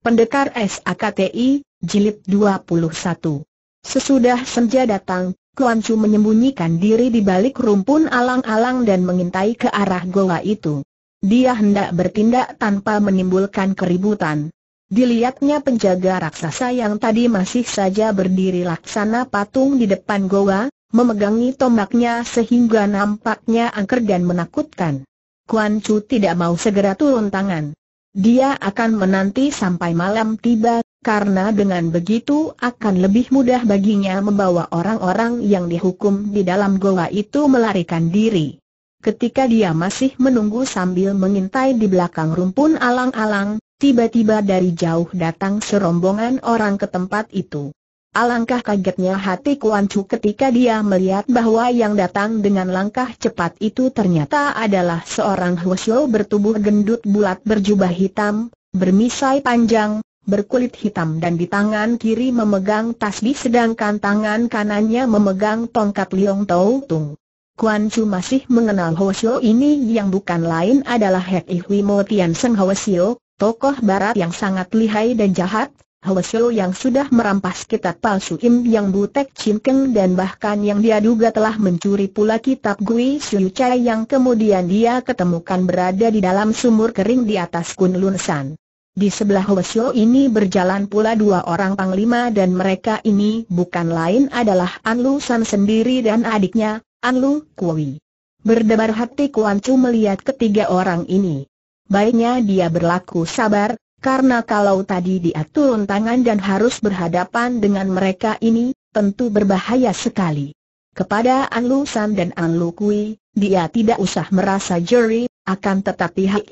Pendekar SAKTI, Jilid 21 Sesudah senja datang, Kuan Chu menyembunyikan diri di balik rumpun alang-alang dan mengintai ke arah goa itu. Dia hendak bertindak tanpa menimbulkan keributan. Dilihatnya penjaga raksasa yang tadi masih saja berdiri laksana patung di depan goa, memegangi tombaknya sehingga nampaknya angker dan menakutkan. Kuan Chu tidak mau segera turun tangan. Dia akan menanti sampai malam tiba, karena dengan begitu akan lebih mudah baginya membawa orang-orang yang dihukum di dalam goa itu melarikan diri. Ketika dia masih menunggu sambil mengintai di belakang rumpun alang-alang, tiba-tiba dari jauh datang serombongan orang ke tempat itu. Alangkah kagetnya hati Kuan Chu ketika dia melihat bahwa yang datang dengan langkah cepat itu ternyata adalah seorang Huosyo bertubuh gendut bulat berjubah hitam, bermisai panjang, berkulit hitam dan di tangan kiri memegang tasbih sedangkan tangan kanannya memegang tongkat Liong Tau Tung. Kuan Chu masih mengenal Huosyo ini yang bukan lain adalah Hek Ihwi Mo Tian Seng tokoh barat yang sangat lihai dan jahat, Hwasyo yang sudah merampas kitab palsu Im Yang Butek Chin Keng dan bahkan yang dia duga telah mencuri pula kitab Gui Siu Chai yang kemudian dia ketemukan berada di dalam sumur kering di atas Lun San. Di sebelah Hwasyo ini berjalan pula dua orang panglima dan mereka ini bukan lain adalah Anlu San sendiri dan adiknya, Anlu Kui. Berdebar hati Kuan Chu melihat ketiga orang ini. Baiknya dia berlaku sabar, karena kalau tadi dia turun tangan dan harus berhadapan dengan mereka ini, tentu berbahaya sekali. Kepada An Lu San dan An Lu Kui, dia tidak usah merasa jeri, akan tetapi Hak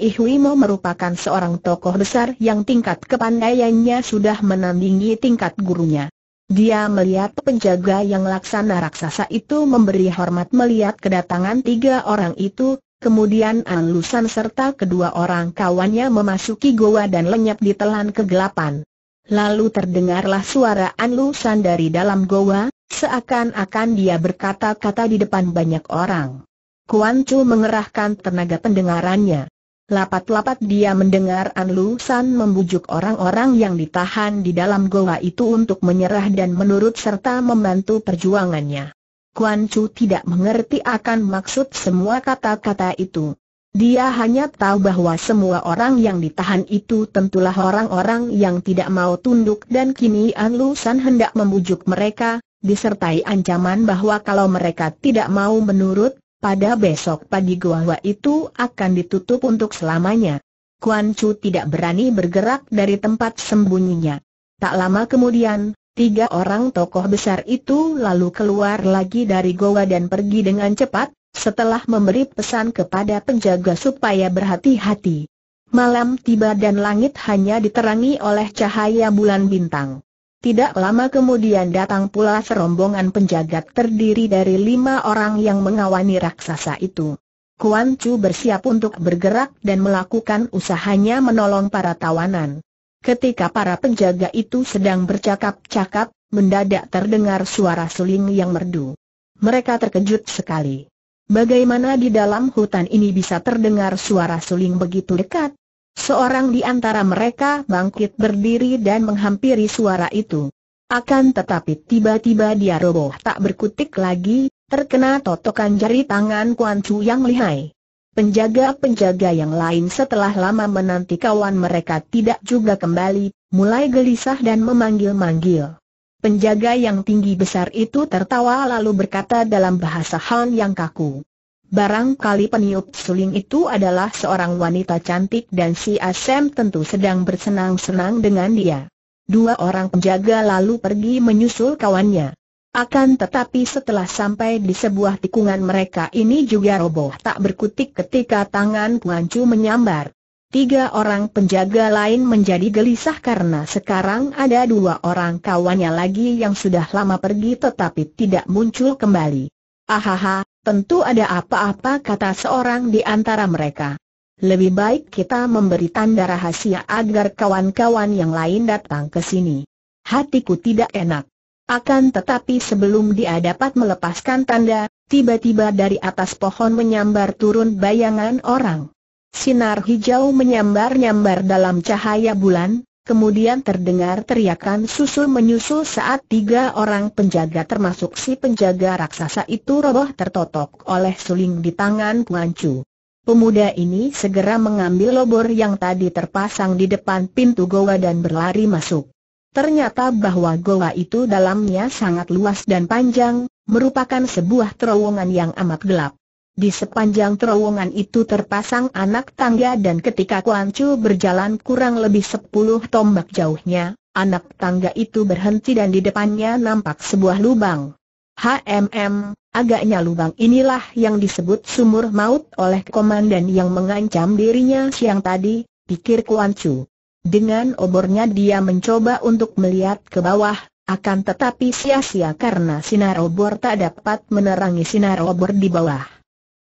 Mo merupakan seorang tokoh besar yang tingkat kepandaiannya sudah menandingi tingkat gurunya. Dia melihat penjaga yang laksana raksasa itu memberi hormat melihat kedatangan tiga orang itu, Kemudian An Lusan serta kedua orang kawannya memasuki goa dan lenyap di telan kegelapan. Lalu terdengarlah suara An Lusan dari dalam goa, seakan-akan dia berkata-kata di depan banyak orang. Kuan Chu mengerahkan tenaga pendengarannya. Lapat-lapat dia mendengar An Lusan membujuk orang-orang yang ditahan di dalam goa itu untuk menyerah dan menurut serta membantu perjuangannya. Kuan Chu tidak mengerti akan maksud semua kata-kata itu. Dia hanya tahu bahwa semua orang yang ditahan itu tentulah orang-orang yang tidak mau tunduk dan kini An Lu San hendak membujuk mereka, disertai ancaman bahwa kalau mereka tidak mau menurut, pada besok pagi gua itu akan ditutup untuk selamanya. Kuan Chu tidak berani bergerak dari tempat sembunyinya. Tak lama kemudian, Tiga orang tokoh besar itu lalu keluar lagi dari goa dan pergi dengan cepat, setelah memberi pesan kepada penjaga supaya berhati-hati. Malam tiba dan langit hanya diterangi oleh cahaya bulan bintang. Tidak lama kemudian datang pula serombongan penjaga terdiri dari lima orang yang mengawani raksasa itu. Kuan Chu bersiap untuk bergerak dan melakukan usahanya menolong para tawanan. Ketika para penjaga itu sedang bercakap-cakap, mendadak terdengar suara suling yang merdu. Mereka terkejut sekali. Bagaimana di dalam hutan ini bisa terdengar suara suling begitu dekat? Seorang di antara mereka bangkit berdiri dan menghampiri suara itu. Akan tetapi tiba-tiba dia roboh tak berkutik lagi, terkena totokan jari tangan Kuan Chu yang lihai. Penjaga-penjaga yang lain setelah lama menanti kawan mereka tidak juga kembali, mulai gelisah dan memanggil-manggil. Penjaga yang tinggi besar itu tertawa lalu berkata dalam bahasa Han yang kaku. Barangkali peniup suling itu adalah seorang wanita cantik dan si Asem tentu sedang bersenang-senang dengan dia. Dua orang penjaga lalu pergi menyusul kawannya. Akan tetapi setelah sampai di sebuah tikungan mereka ini juga roboh tak berkutik ketika tangan Kuancu menyambar. Tiga orang penjaga lain menjadi gelisah karena sekarang ada dua orang kawannya lagi yang sudah lama pergi tetapi tidak muncul kembali. Ahaha, tentu ada apa-apa kata seorang di antara mereka. Lebih baik kita memberi tanda rahasia agar kawan-kawan yang lain datang ke sini. Hatiku tidak enak. Akan tetapi sebelum dia dapat melepaskan tanda, tiba-tiba dari atas pohon menyambar turun bayangan orang. Sinar hijau menyambar-nyambar dalam cahaya bulan, kemudian terdengar teriakan susul menyusul saat tiga orang penjaga termasuk si penjaga raksasa itu roboh tertotok oleh suling di tangan kuancu. Pemuda ini segera mengambil lobor yang tadi terpasang di depan pintu goa dan berlari masuk. Ternyata bahwa goa itu dalamnya sangat luas dan panjang, merupakan sebuah terowongan yang amat gelap. Di sepanjang terowongan itu terpasang anak tangga dan ketika Kuan Chu berjalan kurang lebih sepuluh tombak jauhnya, anak tangga itu berhenti dan di depannya nampak sebuah lubang. HMM, agaknya lubang inilah yang disebut sumur maut oleh komandan yang mengancam dirinya siang tadi, pikir Kuan Chu. Dengan obornya dia mencoba untuk melihat ke bawah, akan tetapi sia-sia karena sinar obor tak dapat menerangi sinar obor di bawah.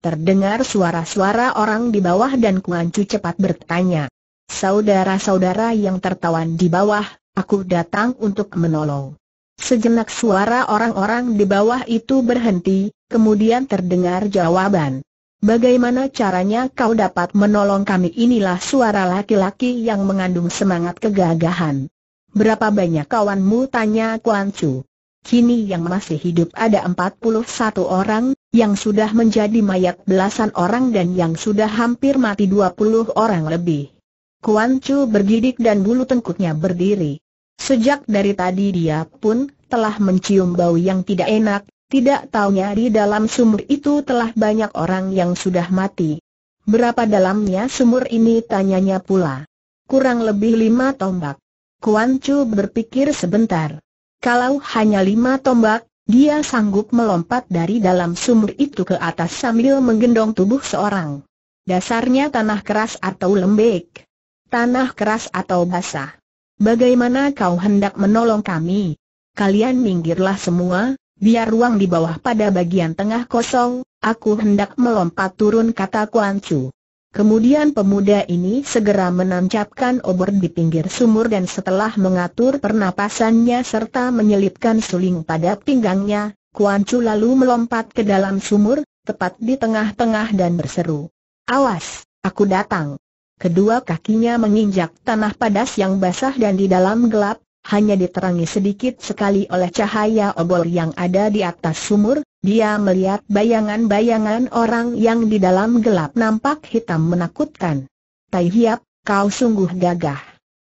Terdengar suara-suara orang di bawah dan Kuan Chu cepat bertanya. Saudara-saudara yang tertawan di bawah, aku datang untuk menolong. Sejenak suara orang-orang di bawah itu berhenti, kemudian terdengar jawaban. Bagaimana caranya kau dapat menolong kami inilah suara laki-laki yang mengandung semangat kegagahan. Berapa banyak kawanmu tanya Kuan Chu. Kini yang masih hidup ada 41 orang, yang sudah menjadi mayat belasan orang dan yang sudah hampir mati 20 orang lebih. Kuan Chu bergidik dan bulu tengkuknya berdiri. Sejak dari tadi dia pun telah mencium bau yang tidak enak, tidak taunya di dalam sumur itu telah banyak orang yang sudah mati. Berapa dalamnya sumur ini tanyanya pula. Kurang lebih lima tombak. Kuan Chu berpikir sebentar. Kalau hanya lima tombak, dia sanggup melompat dari dalam sumur itu ke atas sambil menggendong tubuh seorang. Dasarnya tanah keras atau lembek. Tanah keras atau basah. Bagaimana kau hendak menolong kami? Kalian minggirlah semua, Biar ruang di bawah pada bagian tengah kosong, aku hendak melompat turun kata Kuan Chu. Kemudian pemuda ini segera menancapkan obor di pinggir sumur dan setelah mengatur pernapasannya serta menyelipkan suling pada pinggangnya, Kuan Chu lalu melompat ke dalam sumur, tepat di tengah-tengah dan berseru. Awas, aku datang. Kedua kakinya menginjak tanah padas yang basah dan di dalam gelap, hanya diterangi sedikit sekali oleh cahaya obor yang ada di atas sumur, dia melihat bayangan-bayangan orang yang di dalam gelap nampak hitam menakutkan. Tai Hiap, kau sungguh gagah.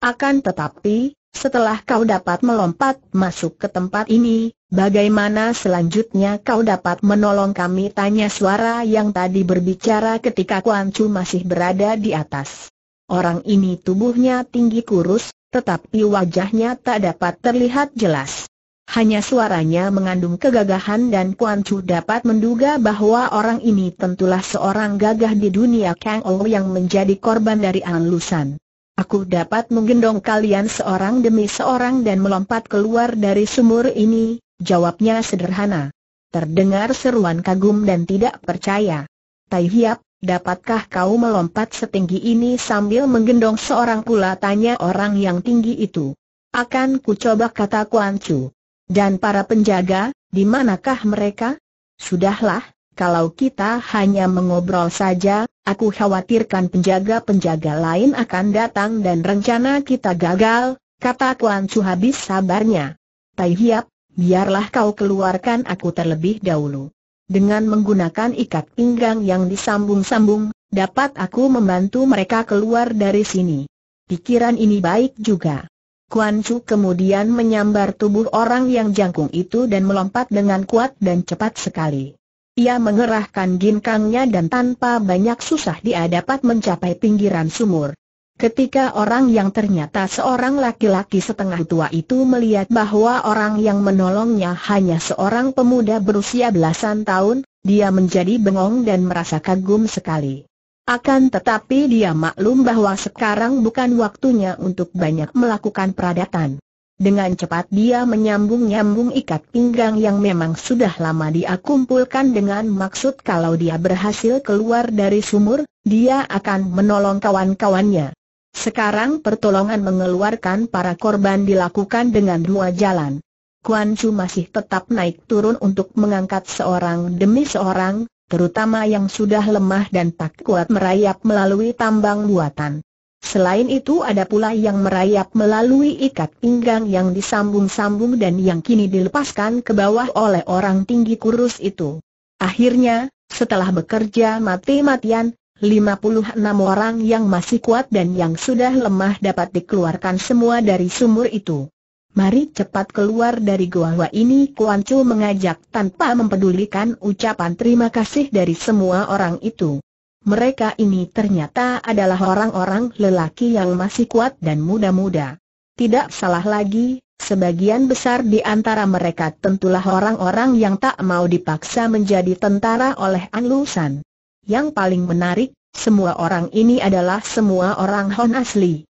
Akan tetapi, setelah kau dapat melompat masuk ke tempat ini, bagaimana selanjutnya kau dapat menolong kami? Tanya suara yang tadi berbicara ketika Kuan Chu masih berada di atas. Orang ini tubuhnya tinggi kurus, tetapi wajahnya tak dapat terlihat jelas. Hanya suaranya mengandung kegagahan dan Kuan Chu dapat menduga bahwa orang ini tentulah seorang gagah di dunia Kang Ou yang menjadi korban dari An Lusan. Aku dapat menggendong kalian seorang demi seorang dan melompat keluar dari sumur ini, jawabnya sederhana. Terdengar seruan kagum dan tidak percaya. Tai Hiap, Dapatkah kau melompat setinggi ini sambil menggendong seorang pula tanya orang yang tinggi itu? Akan ku coba kata Kuan Chu. Dan para penjaga, di manakah mereka? Sudahlah, kalau kita hanya mengobrol saja, aku khawatirkan penjaga-penjaga lain akan datang dan rencana kita gagal, kata Kuan Chu habis sabarnya. Tai Hiap, biarlah kau keluarkan aku terlebih dahulu. Dengan menggunakan ikat pinggang yang disambung-sambung, dapat aku membantu mereka keluar dari sini. Pikiran ini baik juga. Kuan Chu kemudian menyambar tubuh orang yang jangkung itu dan melompat dengan kuat dan cepat sekali. Ia mengerahkan ginkangnya dan tanpa banyak susah dia dapat mencapai pinggiran sumur. Ketika orang yang ternyata seorang laki-laki setengah tua itu melihat bahwa orang yang menolongnya hanya seorang pemuda berusia belasan tahun, dia menjadi bengong dan merasa kagum sekali. Akan tetapi dia maklum bahwa sekarang bukan waktunya untuk banyak melakukan peradatan. Dengan cepat dia menyambung-nyambung ikat pinggang yang memang sudah lama dia kumpulkan dengan maksud kalau dia berhasil keluar dari sumur, dia akan menolong kawan-kawannya. Sekarang pertolongan mengeluarkan para korban dilakukan dengan dua jalan. Kuan Chu masih tetap naik turun untuk mengangkat seorang demi seorang, terutama yang sudah lemah dan tak kuat merayap melalui tambang buatan. Selain itu ada pula yang merayap melalui ikat pinggang yang disambung-sambung dan yang kini dilepaskan ke bawah oleh orang tinggi kurus itu. Akhirnya, setelah bekerja mati-matian, 56 orang yang masih kuat dan yang sudah lemah dapat dikeluarkan semua dari sumur itu. Mari cepat keluar dari gua-gua ini Kuan Chu mengajak tanpa mempedulikan ucapan terima kasih dari semua orang itu. Mereka ini ternyata adalah orang-orang lelaki yang masih kuat dan muda-muda. Tidak salah lagi, sebagian besar di antara mereka tentulah orang-orang yang tak mau dipaksa menjadi tentara oleh Anlusan. Yang paling menarik, semua orang ini adalah semua orang Hon asli.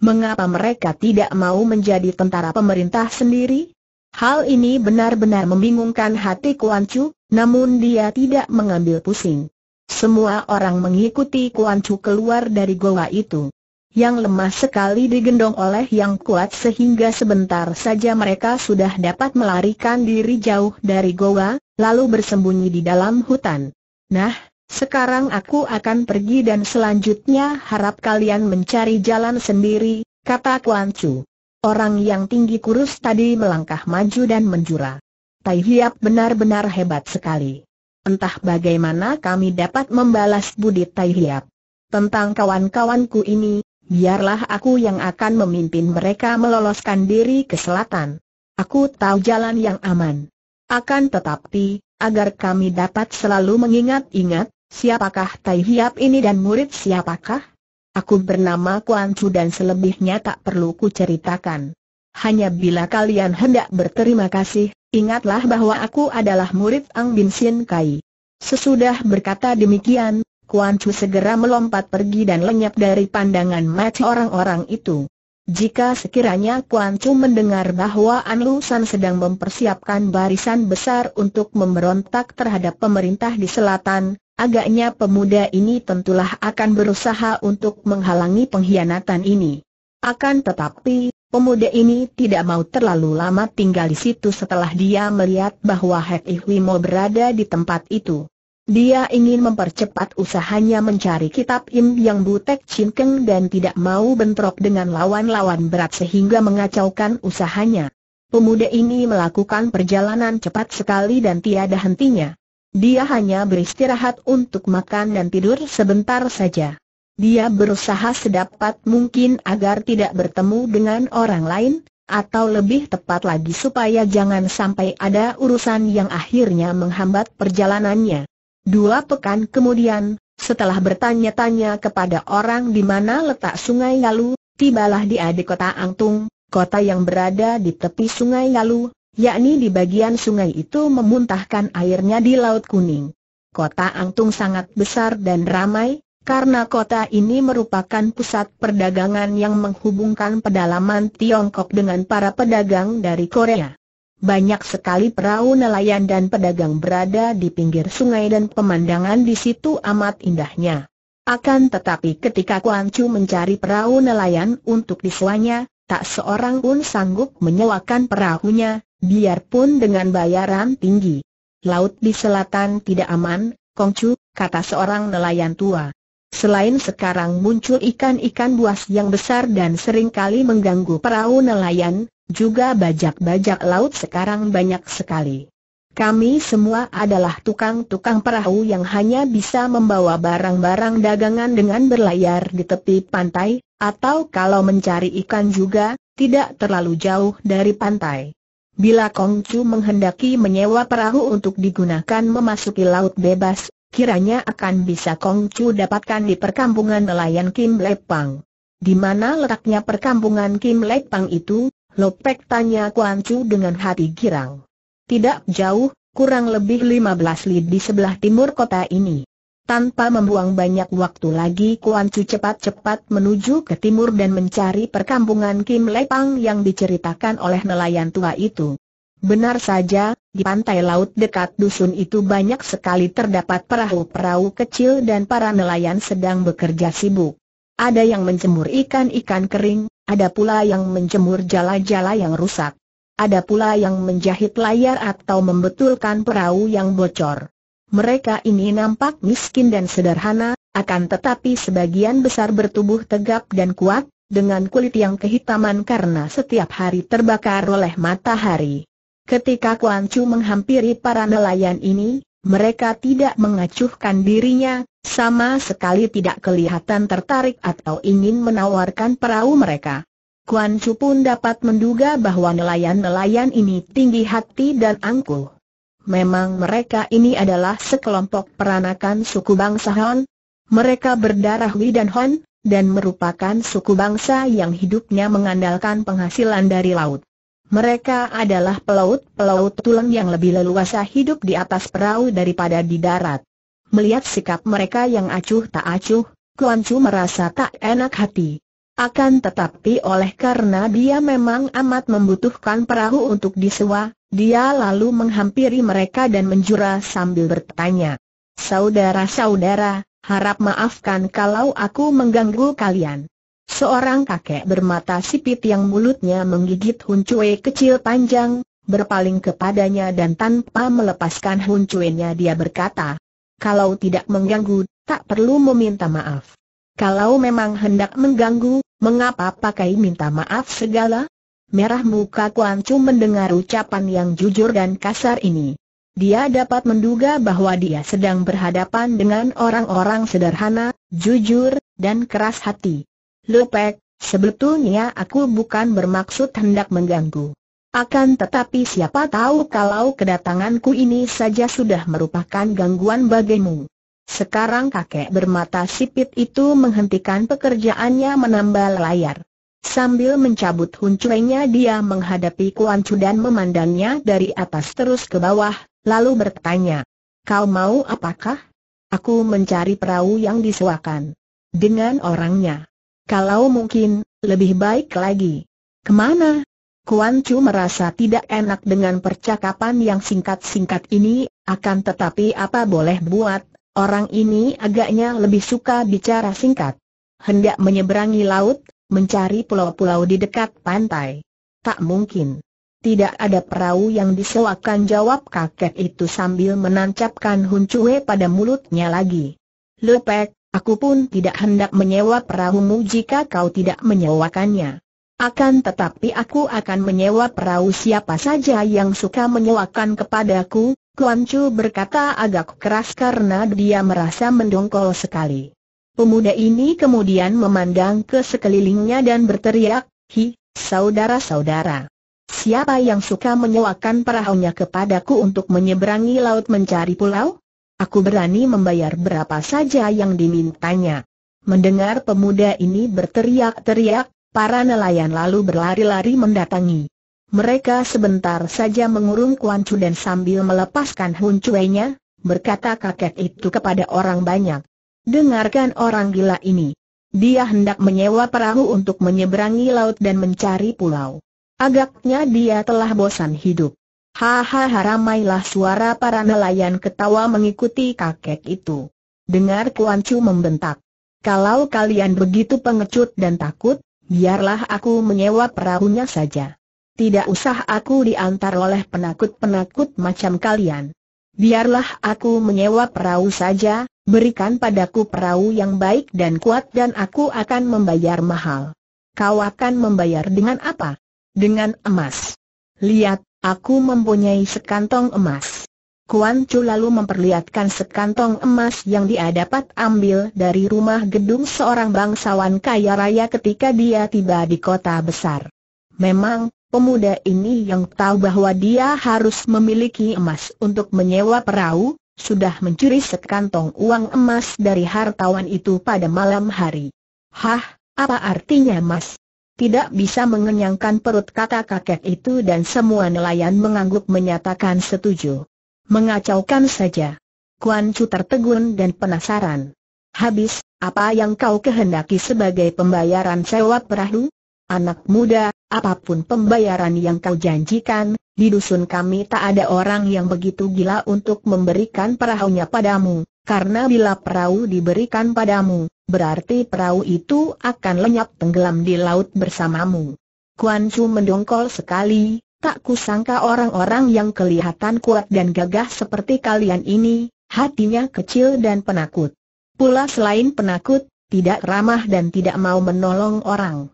Mengapa mereka tidak mau menjadi tentara pemerintah sendiri? Hal ini benar-benar membingungkan hati Kuan Chu, namun dia tidak mengambil pusing. Semua orang mengikuti Kuan Chu keluar dari goa itu. Yang lemah sekali digendong oleh yang kuat sehingga sebentar saja mereka sudah dapat melarikan diri jauh dari goa, lalu bersembunyi di dalam hutan. Nah, sekarang aku akan pergi dan selanjutnya harap kalian mencari jalan sendiri, kata Kuan Chu. Orang yang tinggi kurus tadi melangkah maju dan menjura. Tai Hiap benar-benar hebat sekali. Entah bagaimana kami dapat membalas budi Tai Hiap. Tentang kawan-kawanku ini, biarlah aku yang akan memimpin mereka meloloskan diri ke selatan. Aku tahu jalan yang aman. Akan tetapi, agar kami dapat selalu mengingat-ingat, Siapakah Tai Hiap ini dan murid siapakah? Aku bernama Kuan Chu dan selebihnya tak perlu ku ceritakan. Hanya bila kalian hendak berterima kasih, ingatlah bahwa aku adalah murid Ang Bin Sin Kai. Sesudah berkata demikian, Kuan Chu segera melompat pergi dan lenyap dari pandangan mata orang-orang itu. Jika sekiranya Kuan Chu mendengar bahwa An Lusan sedang mempersiapkan barisan besar untuk memberontak terhadap pemerintah di selatan, Agaknya pemuda ini tentulah akan berusaha untuk menghalangi pengkhianatan ini. Akan tetapi, pemuda ini tidak mau terlalu lama tinggal di situ setelah dia melihat bahwa Het Ihwimo berada di tempat itu. Dia ingin mempercepat usahanya mencari kitab Im Yang Butek cinkeng dan tidak mau bentrok dengan lawan-lawan berat sehingga mengacaukan usahanya. Pemuda ini melakukan perjalanan cepat sekali dan tiada hentinya. Dia hanya beristirahat untuk makan dan tidur sebentar saja. Dia berusaha sedapat mungkin agar tidak bertemu dengan orang lain, atau lebih tepat lagi supaya jangan sampai ada urusan yang akhirnya menghambat perjalanannya. Dua pekan kemudian, setelah bertanya-tanya kepada orang di mana letak sungai Lalu, tibalah dia di kota Angtung, kota yang berada di tepi sungai Lalu, yakni di bagian sungai itu memuntahkan airnya di Laut Kuning. Kota Angtung sangat besar dan ramai, karena kota ini merupakan pusat perdagangan yang menghubungkan pedalaman Tiongkok dengan para pedagang dari Korea. Banyak sekali perahu nelayan dan pedagang berada di pinggir sungai dan pemandangan di situ amat indahnya. Akan tetapi ketika Kuan Chu mencari perahu nelayan untuk disewanya, tak seorang pun sanggup menyewakan perahunya, biarpun dengan bayaran tinggi. Laut di selatan tidak aman, Kongcu, kata seorang nelayan tua. Selain sekarang muncul ikan-ikan buas yang besar dan seringkali mengganggu perahu nelayan, juga bajak-bajak laut sekarang banyak sekali. Kami semua adalah tukang-tukang perahu yang hanya bisa membawa barang-barang dagangan dengan berlayar di tepi pantai, atau kalau mencari ikan juga, tidak terlalu jauh dari pantai. Bila Kong Chu menghendaki menyewa perahu untuk digunakan memasuki laut bebas, kiranya akan bisa Kong Chu dapatkan di perkampungan nelayan Kim Lepang. Di mana letaknya perkampungan Kim Lepang itu? Lopek tanya Kuan Chu dengan hati girang. Tidak jauh, kurang lebih 15 li di sebelah timur kota ini. Tanpa membuang banyak waktu lagi Kuan Chu cepat-cepat menuju ke timur dan mencari perkampungan Kim Pang yang diceritakan oleh nelayan tua itu. Benar saja, di pantai laut dekat dusun itu banyak sekali terdapat perahu-perahu kecil dan para nelayan sedang bekerja sibuk. Ada yang menjemur ikan-ikan kering, ada pula yang menjemur jala-jala yang rusak. Ada pula yang menjahit layar atau membetulkan perahu yang bocor. Mereka ini nampak miskin dan sederhana, akan tetapi sebagian besar bertubuh tegap dan kuat, dengan kulit yang kehitaman karena setiap hari terbakar oleh matahari. Ketika Kuan Chu menghampiri para nelayan ini, mereka tidak mengacuhkan dirinya, sama sekali tidak kelihatan tertarik atau ingin menawarkan perahu mereka. Kuan Chu pun dapat menduga bahwa nelayan-nelayan ini tinggi hati dan angkuh. Memang mereka ini adalah sekelompok peranakan suku bangsa Hon? Mereka berdarah dan Han, dan merupakan suku bangsa yang hidupnya mengandalkan penghasilan dari laut. Mereka adalah pelaut-pelaut tulang yang lebih leluasa hidup di atas perahu daripada di darat. Melihat sikap mereka yang acuh tak acuh, Kuan Chu merasa tak enak hati. Akan tetapi oleh karena dia memang amat membutuhkan perahu untuk disewa, dia lalu menghampiri mereka dan menjura sambil bertanya. Saudara-saudara, harap maafkan kalau aku mengganggu kalian. Seorang kakek bermata sipit yang mulutnya menggigit huncue kecil panjang, berpaling kepadanya dan tanpa melepaskan huncuenya dia berkata, kalau tidak mengganggu, tak perlu meminta maaf. Kalau memang hendak mengganggu, mengapa pakai minta maaf segala? Merah muka Kuan Chu mendengar ucapan yang jujur dan kasar ini. Dia dapat menduga bahwa dia sedang berhadapan dengan orang-orang sederhana, jujur, dan keras hati. Lepek, sebetulnya aku bukan bermaksud hendak mengganggu. Akan tetapi siapa tahu kalau kedatanganku ini saja sudah merupakan gangguan bagimu. Sekarang kakek bermata sipit itu menghentikan pekerjaannya menambal layar. Sambil mencabut huncuenya dia menghadapi Kuan Chu dan memandangnya dari atas terus ke bawah, lalu bertanya, Kau mau apakah? Aku mencari perahu yang disewakan. Dengan orangnya. Kalau mungkin, lebih baik lagi. Kemana? Kuan Chu merasa tidak enak dengan percakapan yang singkat-singkat ini, akan tetapi apa boleh buat, Orang ini agaknya lebih suka bicara singkat. Hendak menyeberangi laut, mencari pulau-pulau di dekat pantai. Tak mungkin. Tidak ada perahu yang disewakan jawab kakek itu sambil menancapkan huncue pada mulutnya lagi. Lepek, aku pun tidak hendak menyewa perahumu jika kau tidak menyewakannya. Akan tetapi aku akan menyewa perahu siapa saja yang suka menyewakan kepadaku, Kuan Chu berkata agak keras karena dia merasa mendongkol sekali. Pemuda ini kemudian memandang ke sekelilingnya dan berteriak, Hi, saudara-saudara. Siapa yang suka menyewakan perahunya kepadaku untuk menyeberangi laut mencari pulau? Aku berani membayar berapa saja yang dimintanya. Mendengar pemuda ini berteriak-teriak, para nelayan lalu berlari-lari mendatangi. Mereka sebentar saja mengurung Kuan Chu dan sambil melepaskan Hun huncuenya, berkata kakek itu kepada orang banyak. Dengarkan orang gila ini. Dia hendak menyewa perahu untuk menyeberangi laut dan mencari pulau. Agaknya dia telah bosan hidup. Hahaha ramailah suara para nelayan ketawa mengikuti kakek itu. Dengar Kuan Chu membentak. Kalau kalian begitu pengecut dan takut, biarlah aku menyewa perahunya saja. Tidak usah aku diantar oleh penakut-penakut macam kalian. Biarlah aku menyewa perahu saja, berikan padaku perahu yang baik dan kuat dan aku akan membayar mahal. Kau akan membayar dengan apa? Dengan emas. Lihat, aku mempunyai sekantong emas. Kuan Chu lalu memperlihatkan sekantong emas yang dia dapat ambil dari rumah gedung seorang bangsawan kaya raya ketika dia tiba di kota besar. Memang, Pemuda ini yang tahu bahwa dia harus memiliki emas untuk menyewa perahu, sudah mencuri sekantong uang emas dari hartawan itu pada malam hari. Hah, apa artinya emas? Tidak bisa mengenyangkan perut kata kakek itu dan semua nelayan mengangguk menyatakan setuju. Mengacaukan saja. Kuan Chu tertegun dan penasaran. Habis, apa yang kau kehendaki sebagai pembayaran sewa perahu? Anak muda, apapun pembayaran yang kau janjikan, di dusun kami tak ada orang yang begitu gila untuk memberikan perahunya padamu, karena bila perahu diberikan padamu, berarti perahu itu akan lenyap tenggelam di laut bersamamu. Kuan Chu mendongkol sekali, tak kusangka orang-orang yang kelihatan kuat dan gagah seperti kalian ini, hatinya kecil dan penakut. Pula selain penakut, tidak ramah dan tidak mau menolong orang.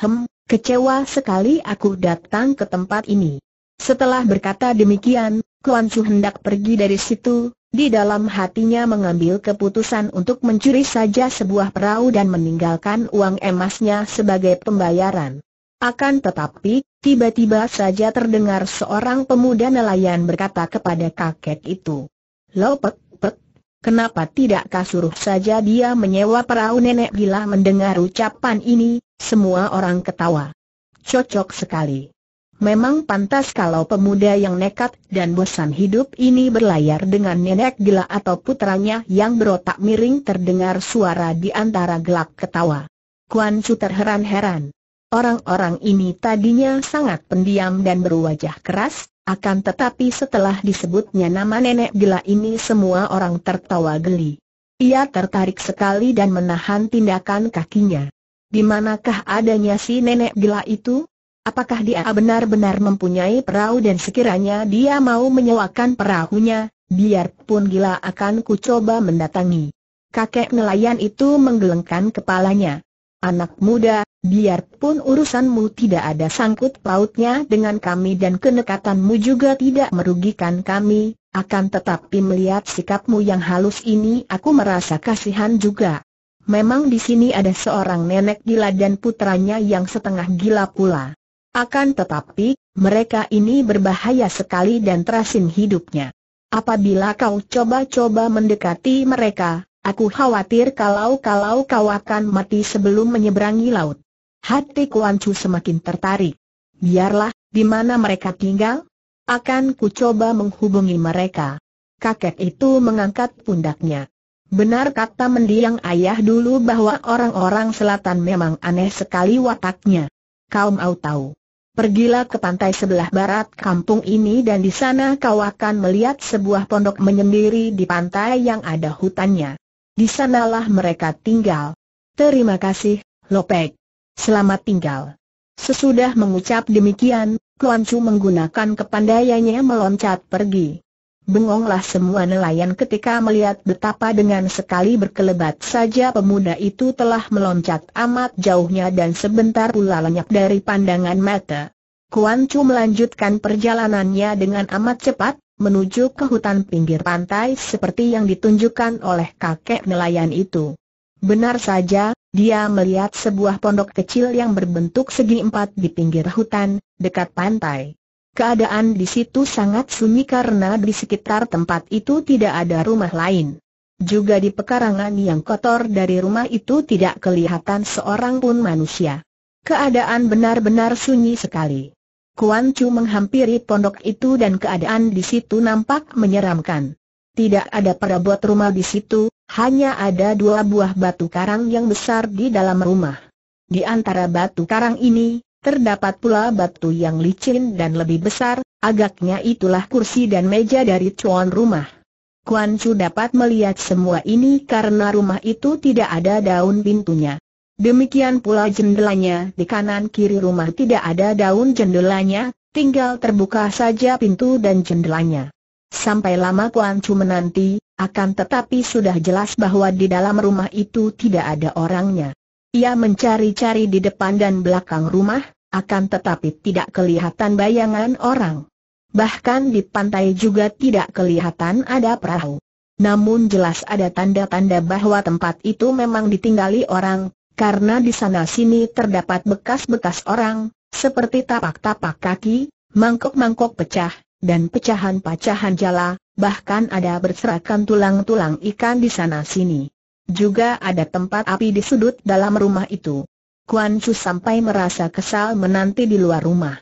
Hem, kecewa sekali aku datang ke tempat ini. Setelah berkata demikian, Kuan Chu hendak pergi dari situ, di dalam hatinya mengambil keputusan untuk mencuri saja sebuah perahu dan meninggalkan uang emasnya sebagai pembayaran. Akan tetapi, tiba-tiba saja terdengar seorang pemuda nelayan berkata kepada kakek itu, Lopek, Kenapa tidak kasuruh saja dia menyewa perahu nenek bila mendengar ucapan ini, semua orang ketawa. Cocok sekali. Memang pantas kalau pemuda yang nekat dan bosan hidup ini berlayar dengan nenek gila atau putranya yang berotak miring terdengar suara di antara gelak ketawa. Kuan Chu terheran-heran. Orang-orang ini tadinya sangat pendiam dan berwajah keras, akan tetapi setelah disebutnya nama nenek gila ini semua orang tertawa geli. Ia tertarik sekali dan menahan tindakan kakinya. Di manakah adanya si nenek gila itu? Apakah dia benar-benar mempunyai perahu dan sekiranya dia mau menyewakan perahunya, biarpun gila akan ku coba mendatangi. Kakek nelayan itu menggelengkan kepalanya. Anak muda, Biarpun urusanmu tidak ada sangkut pautnya dengan kami dan kenekatanmu juga tidak merugikan kami, akan tetapi melihat sikapmu yang halus ini aku merasa kasihan juga. Memang di sini ada seorang nenek gila dan putranya yang setengah gila pula. Akan tetapi, mereka ini berbahaya sekali dan terasin hidupnya. Apabila kau coba-coba mendekati mereka, aku khawatir kalau-kalau kau akan mati sebelum menyeberangi laut. Hati Kuan Chu semakin tertarik. Biarlah, di mana mereka tinggal? Akan ku coba menghubungi mereka. Kakek itu mengangkat pundaknya. Benar kata mendiang ayah dulu bahwa orang-orang selatan memang aneh sekali wataknya. Kau mau tahu? Pergilah ke pantai sebelah barat kampung ini dan di sana kau akan melihat sebuah pondok menyendiri di pantai yang ada hutannya. Di sanalah mereka tinggal. Terima kasih, Lopek. Selamat tinggal. Sesudah mengucap demikian, Kuan Chu menggunakan kepandaiannya meloncat pergi. Bengonglah semua nelayan ketika melihat betapa dengan sekali berkelebat saja pemuda itu telah meloncat amat jauhnya dan sebentar pula lenyap dari pandangan mata. Kuan Chu melanjutkan perjalanannya dengan amat cepat, menuju ke hutan pinggir pantai seperti yang ditunjukkan oleh kakek nelayan itu. Benar saja, dia melihat sebuah pondok kecil yang berbentuk segi empat di pinggir hutan, dekat pantai. Keadaan di situ sangat sunyi karena di sekitar tempat itu tidak ada rumah lain. Juga di pekarangan yang kotor dari rumah itu tidak kelihatan seorang pun manusia. Keadaan benar-benar sunyi sekali. Kuan Chu menghampiri pondok itu dan keadaan di situ nampak menyeramkan. Tidak ada perabot rumah di situ, hanya ada dua buah batu karang yang besar di dalam rumah. Di antara batu karang ini, terdapat pula batu yang licin dan lebih besar, agaknya itulah kursi dan meja dari cuan rumah. Kuan Chu dapat melihat semua ini karena rumah itu tidak ada daun pintunya. Demikian pula jendelanya di kanan kiri rumah tidak ada daun jendelanya, tinggal terbuka saja pintu dan jendelanya. Sampai lama Kuan Chu menanti, akan tetapi sudah jelas bahwa di dalam rumah itu tidak ada orangnya. Ia mencari-cari di depan dan belakang rumah, akan tetapi tidak kelihatan bayangan orang. Bahkan di pantai juga tidak kelihatan ada perahu. Namun jelas ada tanda-tanda bahwa tempat itu memang ditinggali orang, karena di sana-sini terdapat bekas-bekas orang, seperti tapak-tapak kaki, mangkok-mangkok pecah, dan pecahan-pecahan jala, bahkan ada berserakan tulang-tulang ikan di sana-sini. Juga ada tempat api di sudut dalam rumah itu. Kuan Chu sampai merasa kesal menanti di luar rumah.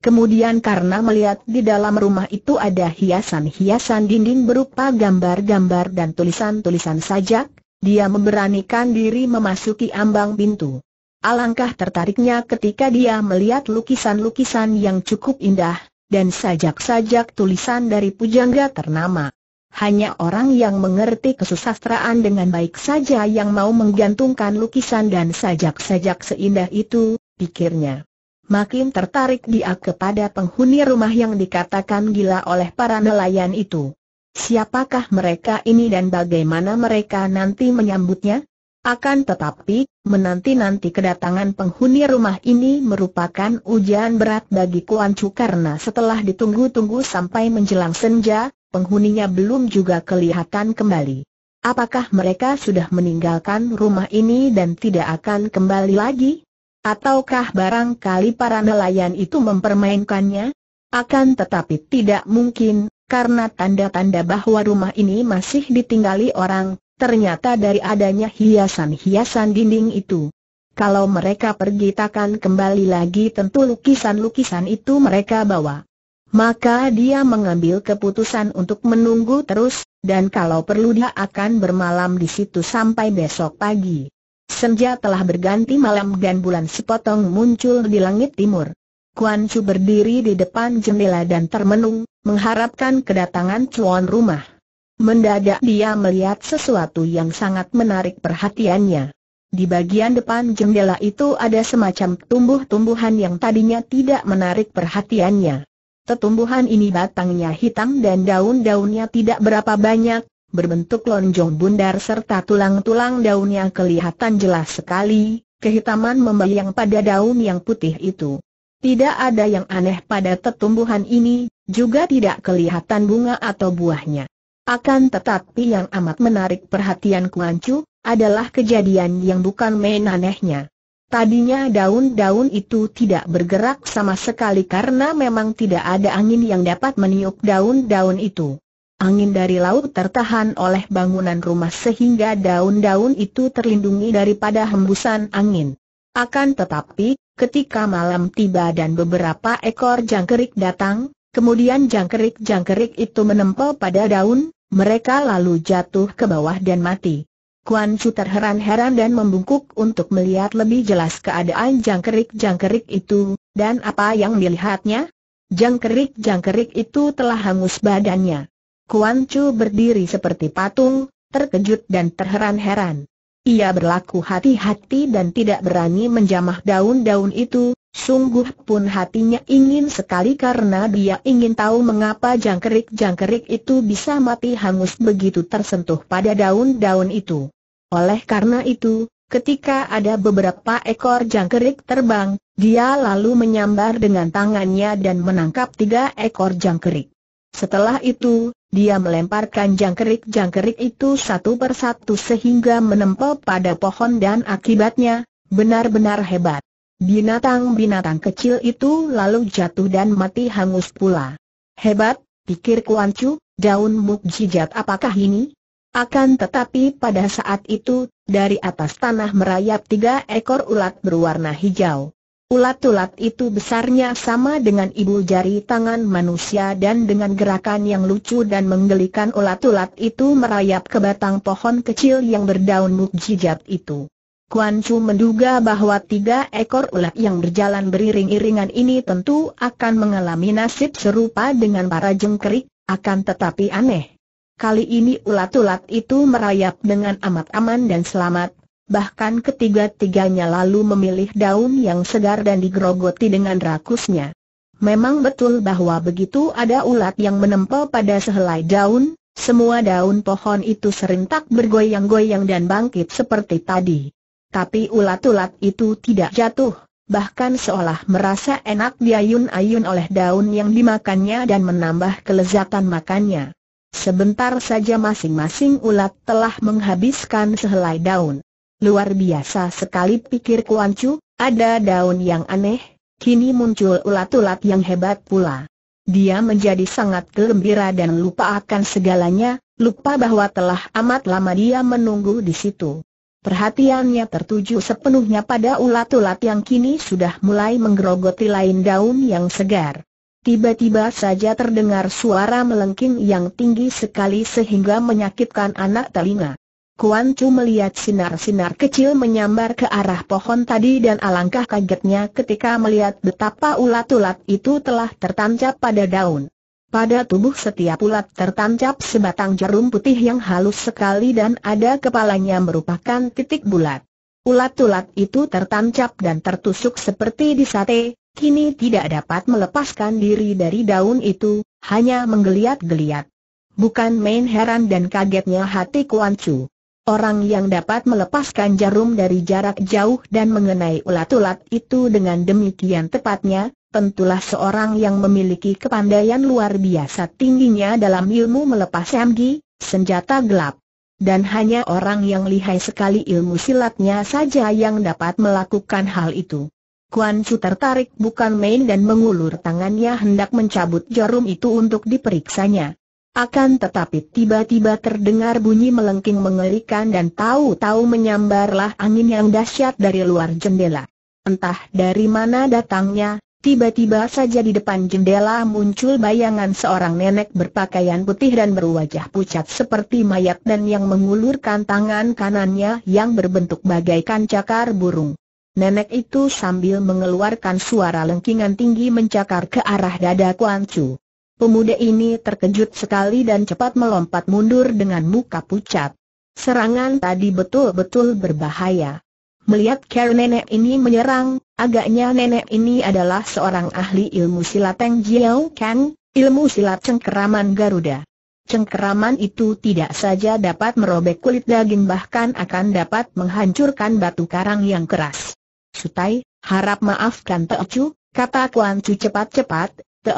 Kemudian karena melihat di dalam rumah itu ada hiasan-hiasan dinding berupa gambar-gambar dan tulisan-tulisan sajak, dia memberanikan diri memasuki ambang pintu. Alangkah tertariknya ketika dia melihat lukisan-lukisan yang cukup indah, dan sajak-sajak tulisan dari pujangga ternama. Hanya orang yang mengerti kesusastraan dengan baik saja yang mau menggantungkan lukisan dan sajak-sajak seindah itu, pikirnya. Makin tertarik dia kepada penghuni rumah yang dikatakan gila oleh para nelayan itu. Siapakah mereka ini dan bagaimana mereka nanti menyambutnya? Akan tetapi, menanti-nanti kedatangan penghuni rumah ini merupakan ujian berat bagi Kuan Chu karena setelah ditunggu-tunggu sampai menjelang senja, penghuninya belum juga kelihatan kembali. Apakah mereka sudah meninggalkan rumah ini dan tidak akan kembali lagi? Ataukah barangkali para nelayan itu mempermainkannya? Akan tetapi tidak mungkin, karena tanda-tanda bahwa rumah ini masih ditinggali orang, ternyata dari adanya hiasan-hiasan dinding itu. Kalau mereka pergi takkan kembali lagi tentu lukisan-lukisan itu mereka bawa. Maka dia mengambil keputusan untuk menunggu terus, dan kalau perlu dia akan bermalam di situ sampai besok pagi. Senja telah berganti malam dan bulan sepotong muncul di langit timur. Kuan Chu berdiri di depan jendela dan termenung, mengharapkan kedatangan cuan rumah. Mendadak dia melihat sesuatu yang sangat menarik perhatiannya. Di bagian depan jendela itu ada semacam tumbuh-tumbuhan yang tadinya tidak menarik perhatiannya. Tetumbuhan ini batangnya hitam dan daun-daunnya tidak berapa banyak, berbentuk lonjong bundar serta tulang-tulang daun yang kelihatan jelas sekali, kehitaman membayang pada daun yang putih itu. Tidak ada yang aneh pada tetumbuhan ini, juga tidak kelihatan bunga atau buahnya. Akan tetapi yang amat menarik perhatian Kuancu, adalah kejadian yang bukan main anehnya. Tadinya daun-daun itu tidak bergerak sama sekali karena memang tidak ada angin yang dapat meniup daun-daun itu. Angin dari laut tertahan oleh bangunan rumah sehingga daun-daun itu terlindungi daripada hembusan angin. Akan tetapi, ketika malam tiba dan beberapa ekor jangkrik datang, Kemudian jangkrik-jangkrik itu menempel pada daun, mereka lalu jatuh ke bawah dan mati. Kuan Chu terheran-heran dan membungkuk untuk melihat lebih jelas keadaan jangkrik-jangkrik itu, dan apa yang dilihatnya? Jangkrik-jangkrik itu telah hangus badannya. Kuan Chu berdiri seperti patung, terkejut dan terheran-heran. Ia berlaku hati-hati dan tidak berani menjamah daun-daun itu, Sungguh pun hatinya ingin sekali karena dia ingin tahu mengapa jangkrik-jangkrik itu bisa mati hangus begitu tersentuh pada daun-daun itu. Oleh karena itu, ketika ada beberapa ekor jangkrik terbang, dia lalu menyambar dengan tangannya dan menangkap tiga ekor jangkrik. Setelah itu, dia melemparkan jangkrik-jangkrik itu satu persatu sehingga menempel pada pohon dan akibatnya, benar-benar hebat. Binatang-binatang kecil itu lalu jatuh dan mati hangus pula. Hebat, pikir Kuan Chu, daun mukjizat apakah ini? Akan tetapi pada saat itu, dari atas tanah merayap tiga ekor ulat berwarna hijau. Ulat-ulat itu besarnya sama dengan ibu jari tangan manusia dan dengan gerakan yang lucu dan menggelikan ulat-ulat itu merayap ke batang pohon kecil yang berdaun mukjizat itu. Kuan Chu menduga bahwa tiga ekor ulat yang berjalan beriring-iringan ini tentu akan mengalami nasib serupa dengan para jengkerik, akan tetapi aneh. Kali ini ulat-ulat itu merayap dengan amat aman dan selamat, bahkan ketiga-tiganya lalu memilih daun yang segar dan digerogoti dengan rakusnya. Memang betul bahwa begitu ada ulat yang menempel pada sehelai daun, semua daun pohon itu serentak bergoyang-goyang dan bangkit seperti tadi. Tapi ulat-ulat itu tidak jatuh, bahkan seolah merasa enak diayun-ayun oleh daun yang dimakannya dan menambah kelezatan makannya. Sebentar saja masing-masing ulat telah menghabiskan sehelai daun. Luar biasa sekali pikir Kuan Chu, ada daun yang aneh, kini muncul ulat-ulat yang hebat pula. Dia menjadi sangat gembira dan lupa akan segalanya, lupa bahwa telah amat lama dia menunggu di situ. Perhatiannya tertuju sepenuhnya pada ulat-ulat yang kini sudah mulai menggerogoti lain daun yang segar. Tiba-tiba saja terdengar suara melengking yang tinggi sekali sehingga menyakitkan anak telinga. Kuan Chu melihat sinar-sinar kecil menyambar ke arah pohon tadi dan alangkah kagetnya ketika melihat betapa ulat-ulat itu telah tertancap pada daun. Pada tubuh setiap ulat tertancap sebatang jarum putih yang halus sekali dan ada kepalanya merupakan titik bulat. Ulat-ulat itu tertancap dan tertusuk seperti di sate. kini tidak dapat melepaskan diri dari daun itu, hanya menggeliat-geliat. Bukan main heran dan kagetnya hati Kuan Chu. Orang yang dapat melepaskan jarum dari jarak jauh dan mengenai ulat-ulat itu dengan demikian tepatnya, tentulah seorang yang memiliki kepandaian luar biasa tingginya dalam ilmu melepas MG, senjata gelap. Dan hanya orang yang lihai sekali ilmu silatnya saja yang dapat melakukan hal itu. Kuan Chu tertarik bukan main dan mengulur tangannya hendak mencabut jarum itu untuk diperiksanya. Akan tetapi tiba-tiba terdengar bunyi melengking mengerikan dan tahu-tahu menyambarlah angin yang dahsyat dari luar jendela. Entah dari mana datangnya, Tiba-tiba saja di depan jendela muncul bayangan seorang nenek berpakaian putih dan berwajah pucat seperti mayat dan yang mengulurkan tangan kanannya yang berbentuk bagaikan cakar burung. Nenek itu sambil mengeluarkan suara lengkingan tinggi mencakar ke arah dada Kuan Chu. Pemuda ini terkejut sekali dan cepat melompat mundur dengan muka pucat. Serangan tadi betul-betul berbahaya. Melihat cara nenek ini menyerang, agaknya nenek ini adalah seorang ahli ilmu silat Teng Jiao Kan, ilmu silat cengkeraman Garuda. Cengkeraman itu tidak saja dapat merobek kulit daging bahkan akan dapat menghancurkan batu karang yang keras. Sutai, harap maafkan Chu, kata Kuan Chu cepat-cepat,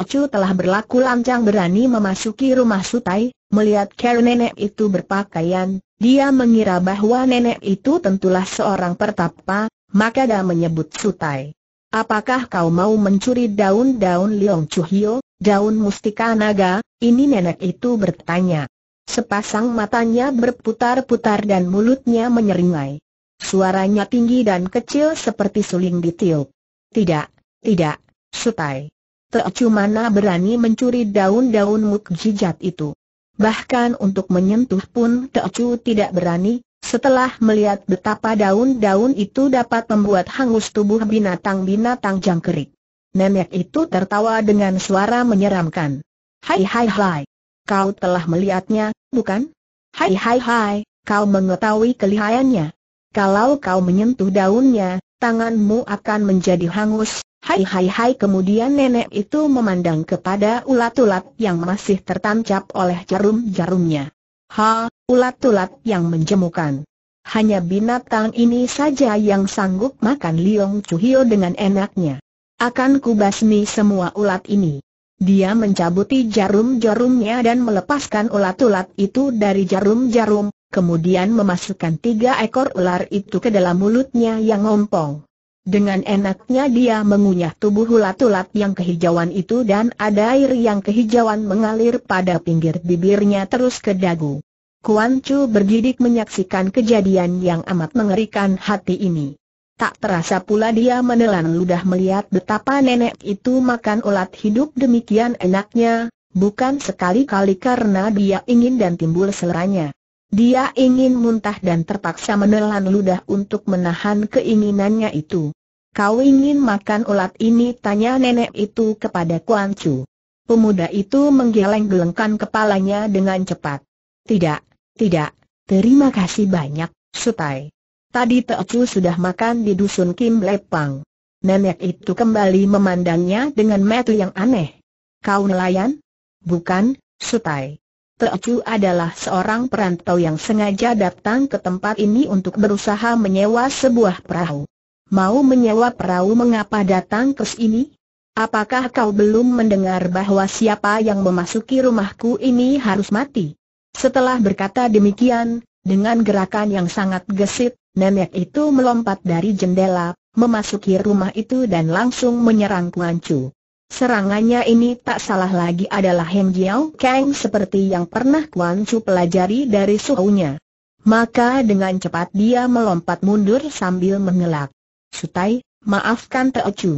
Chu telah berlaku lancang berani memasuki rumah Sutai, Melihat Karen nenek itu berpakaian, dia mengira bahwa nenek itu tentulah seorang pertapa, maka dia menyebut Sutai. Apakah kau mau mencuri daun-daun Liong cuhio, daun mustika naga? Ini nenek itu bertanya. Sepasang matanya berputar-putar dan mulutnya menyeringai. Suaranya tinggi dan kecil seperti suling ditiup. Tidak, tidak, Sutai. Teocu mana berani mencuri daun-daun mukjizat itu? bahkan untuk menyentuh pun Teocu tidak berani, setelah melihat betapa daun-daun itu dapat membuat hangus tubuh binatang-binatang jangkrik. Nenek itu tertawa dengan suara menyeramkan. Hai hai hai. Kau telah melihatnya, bukan? Hai hai hai, kau mengetahui kelihayannya. Kalau kau menyentuh daunnya, tanganmu akan menjadi hangus, Hai hai hai kemudian nenek itu memandang kepada ulat-ulat yang masih tertancap oleh jarum-jarumnya. Ha, ulat-ulat yang menjemukan. Hanya binatang ini saja yang sanggup makan Liong Chuhio dengan enaknya. Akan kubasmi semua ulat ini. Dia mencabuti jarum-jarumnya dan melepaskan ulat-ulat itu dari jarum-jarum, kemudian memasukkan tiga ekor ular itu ke dalam mulutnya yang ompong. Dengan enaknya dia mengunyah tubuh ulat-ulat yang kehijauan itu dan ada air yang kehijauan mengalir pada pinggir bibirnya terus ke dagu. Kuan Chu bergidik menyaksikan kejadian yang amat mengerikan hati ini. Tak terasa pula dia menelan ludah melihat betapa nenek itu makan ulat hidup demikian enaknya, bukan sekali-kali karena dia ingin dan timbul seleranya. Dia ingin muntah dan terpaksa menelan ludah untuk menahan keinginannya itu. Kau ingin makan ulat ini? Tanya nenek itu kepada Kuan Chu. Pemuda itu menggeleng-gelengkan kepalanya dengan cepat. Tidak, tidak, terima kasih banyak, Sutai. Tadi Chu sudah makan di dusun Kim Lepang. Nenek itu kembali memandangnya dengan mata yang aneh. Kau nelayan? Bukan, Sutai. Teocu adalah seorang perantau yang sengaja datang ke tempat ini untuk berusaha menyewa sebuah perahu. Mau menyewa perahu mengapa datang ke sini? Apakah kau belum mendengar bahwa siapa yang memasuki rumahku ini harus mati? Setelah berkata demikian, dengan gerakan yang sangat gesit, nenek itu melompat dari jendela, memasuki rumah itu dan langsung menyerang Kuan Chu. Serangannya ini tak salah lagi adalah Heng Jiao Kang seperti yang pernah Kuan Chu pelajari dari suhunya. Maka dengan cepat dia melompat mundur sambil mengelak. Sutai, maafkan Teo Chu.